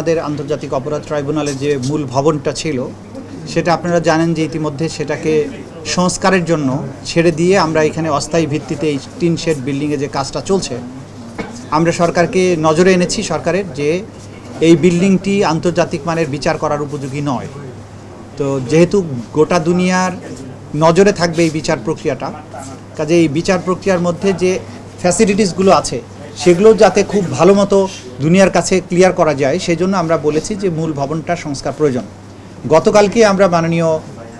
আমাদের আন্তর্জাতিক অপরাধ ট্রাইব্যুনালের যে মূল ভবনটা ছিল সেটা আপনারা জানেন যে ইতিমধ্যে সেটাকে সংস্কারের জন্য ছেড়ে দিয়ে আমরা এখানে অস্থায়ী ভিত্তিতে এই টিন শেড বিল্ডিংয়ে যে কাজটা চলছে আমরা সরকারকে নজরে এনেছি সরকারের যে এই বিল্ডিংটি আন্তর্জাতিক মানের বিচার করার উপযোগী নয় তো যেহেতু গোটা দুনিয়ার নজরে থাকবে এই বিচার প্রক্রিয়াটা কাজে এই বিচার প্রক্রিয়ার মধ্যে যে ফ্যাসিলিটিসগুলো আছে সেগুলো যাতে খুব ভালো মতো দুনিয়ার কাছে ক্লিয়ার করা যায় সেজন্য আমরা বলেছি যে মূল ভবনটা সংস্কার প্রয়োজন গতকালকে আমরা মাননীয়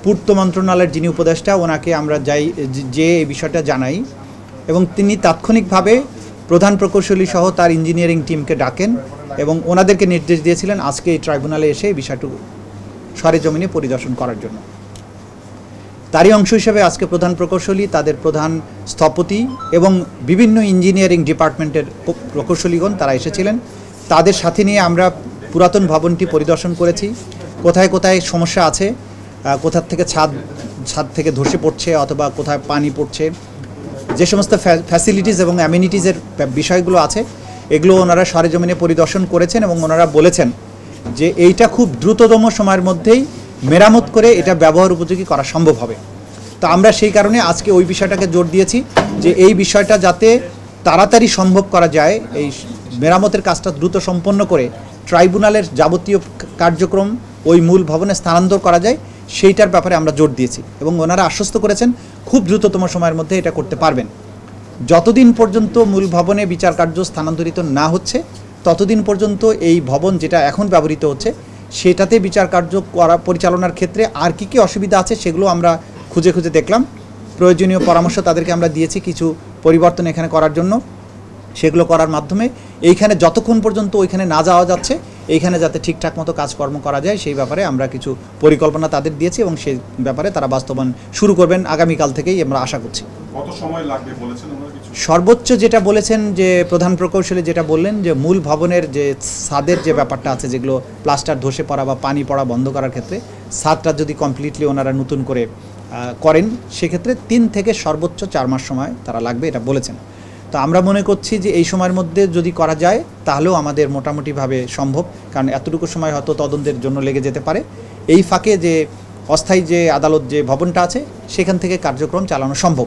পূর্ত মন্ত্রণালয়ের যিনি উপদেষ্টা ওনাকে আমরা যাই যে এই বিষয়টা জানাই এবং তিনি তাৎক্ষণিকভাবে প্রধান প্রকৌশলী সহ তার ইঞ্জিনিয়ারিং টিমকে ডাকেন এবং ওনাদেরকে নির্দেশ দিয়েছিলেন আজকে এই ট্রাইব্যুনালে এসে এই বিষয়টুকু সরেজমিনে পরিদর্শন করার জন্য তারই অংশ হিসেবে আজকে প্রধান প্রকৌশলী তাদের প্রধান স্থপতি এবং বিভিন্ন ইঞ্জিনিয়ারিং ডিপার্টমেন্টের প্রকৌশলীগণ তারা এসেছিলেন তাদের সাথে নিয়ে আমরা পুরাতন ভবনটি পরিদর্শন করেছি কোথায় কোথায় সমস্যা আছে কোথার থেকে ছাদ ছাদ থেকে ধসে পড়ছে অথবা কোথায় পানি পড়ছে যে সমস্ত ফ্যাসিলিটিস এবং অ্যামিনিটিজের বিষয়গুলো আছে এগুলো ওনারা সরেজমিনে পরিদর্শন করেছেন এবং ওনারা বলেছেন যে এইটা খুব দ্রুততম সময়ের মধ্যেই মেরামত করে এটা ব্যবহার উপযোগী করা সম্ভব হবে তো আমরা সেই কারণে আজকে ওই বিষয়টাকে জোর দিয়েছি যে এই বিষয়টা যাতে তাড়াতাড়ি সম্ভব করা যায় এই মেরামতের কাজটা দ্রুত সম্পন্ন করে ট্রাইব্যুনালের যাবতীয় কার্যক্রম ওই মূল ভবনে স্থানান্তর করা যায় সেইটার ব্যাপারে আমরা জোর দিয়েছি এবং ওনারা আশ্বস্ত করেছেন খুব দ্রুততম সময়ের মধ্যে এটা করতে পারবেন যতদিন পর্যন্ত মূল ভবনে বিচার কার্য স্থানান্তরিত না হচ্ছে ততদিন পর্যন্ত এই ভবন যেটা এখন ব্যবহৃত হচ্ছে সেটাতে বিচার কার্য করা পরিচালনার ক্ষেত্রে আর কী কী অসুবিধা আছে সেগুলো আমরা খুঁজে খুঁজে দেখলাম প্রয়োজনীয় পরামর্শ তাদেরকে আমরা দিয়েছি কিছু পরিবর্তন এখানে করার জন্য সেগুলো করার মাধ্যমে এইখানে যতক্ষণ পর্যন্ত ওইখানে না যাওয়া যাচ্ছে এইখানে যাতে ঠিকঠাক মতো কাজকর্ম করা যায় সেই ব্যাপারে আমরা কিছু পরিকল্পনা তাদের দিয়েছি এবং সেই ব্যাপারে তারা বাস্তবায়ন শুরু করবেন আগামীকাল থেকেই আমরা আশা করছি সর্বোচ্চ যেটা বলেছেন যে প্রধান প্রকৌশলী যেটা বললেন যে মূল ভবনের যে ছাদের যে ব্যাপারটা আছে যেগুলো প্লাস্টার ধসে পড়া বা পানি পড়া বন্ধ করার ক্ষেত্রে সাতটা যদি কমপ্লিটলি ওনারা নতুন করে করেন সেক্ষেত্রে তিন থেকে সর্বোচ্চ চার মাস সময় তারা লাগবে এটা বলেছেন তো আমরা মনে করছি যে এই সময়ের মধ্যে যদি করা যায় তাহলেও আমাদের মোটামুটিভাবে সম্ভব কারণ এতটুকু সময় হয়তো তদন্তের জন্য লেগে যেতে পারে এই ফাঁকে যে অস্থায়ী যে আদালত যে ভবনটা আছে সেখান থেকে কার্যক্রম চালানো সম্ভব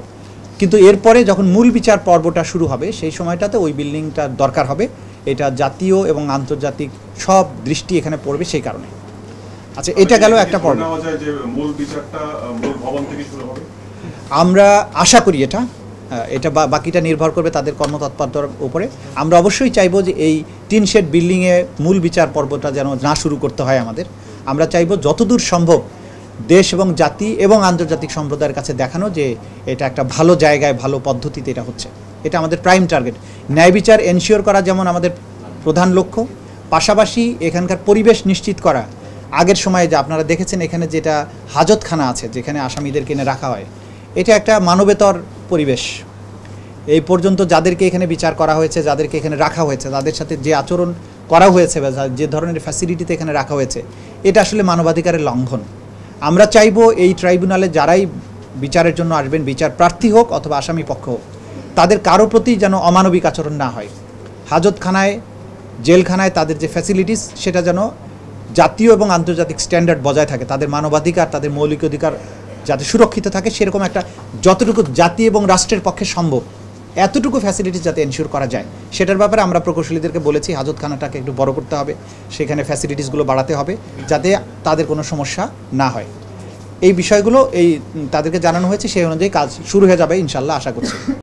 কিন্তু এরপরে যখন মূল বিচার পর্বটা শুরু হবে সেই সময়টাতে ওই বিল্ডিংটার দরকার হবে এটা জাতীয় এবং আন্তর্জাতিক সব দৃষ্টি এখানে পড়বে সেই কারণে আচ্ছা এটা গেল একটা পর্ব আমরা আশা করি এটা এটা বাকিটা নির্ভর করবে তাদের কর্মতৎপরতার উপরে আমরা অবশ্যই চাইব যে এই তিন শেড বিল্ডিংয়ে মূল বিচার পর্বটা যেন না শুরু করতে হয় আমাদের আমরা চাইব যতদূর সম্ভব দেশ এবং জাতি এবং আন্তর্জাতিক সম্প্রদায়ের কাছে দেখানো যে এটা একটা ভালো জায়গায় ভালো পদ্ধতিতে এটা হচ্ছে এটা আমাদের প্রাইম টার্গেট ন্যায় বিচার এনশিওর করা যেমন আমাদের প্রধান লক্ষ্য পাশাপাশি এখানকার পরিবেশ নিশ্চিত করা আগের সময়ে যে আপনারা দেখেছেন এখানে যেটা হাজতখানা আছে যেখানে আসামিদের কিনে রাখা হয় এটা একটা মানবেতর পরিবেশ এই পর্যন্ত যাদেরকে এখানে বিচার করা হয়েছে যাদেরকে এখানে রাখা হয়েছে তাদের সাথে যে আচরণ করা হয়েছে বা যে ধরনের ফ্যাসিলিটিতে এখানে রাখা হয়েছে এটা আসলে মানবাধিকারের লঙ্ঘন আমরা চাইব এই ট্রাইব্যুনালে যারাই বিচারের জন্য আসবেন বিচার প্রার্থী হোক অথবা আসামি পক্ষ হোক তাদের কারো প্রতি যেন অমানবিক আচরণ না হয় হাজতখানায় জেলখানায় তাদের যে ফ্যাসিলিটিস সেটা যেন জাতীয় এবং আন্তর্জাতিক স্ট্যান্ডার্ড বজায় থাকে তাদের মানবাধিকার তাদের মৌলিক অধিকার যাতে সুরক্ষিত থাকে সেরকম একটা যতটুকু জাতি এবং রাষ্ট্রের পক্ষে সম্ভব এতটুকু ফ্যাসিলিটি যাতে এনশিওর করা যায় সেটার ব্যাপারে আমরা প্রকৌশলীদেরকে বলেছি হাজতখানাটাকে একটু বড় করতে হবে সেখানে ফ্যাসিলিটিসগুলো বাড়াতে হবে যাতে তাদের কোনো সমস্যা না হয় এই বিষয়গুলো এই তাদেরকে জানানো হয়েছে সেই অনুযায়ী কাজ শুরু হয়ে যাবে ইনশাল্লাহ আশা করছি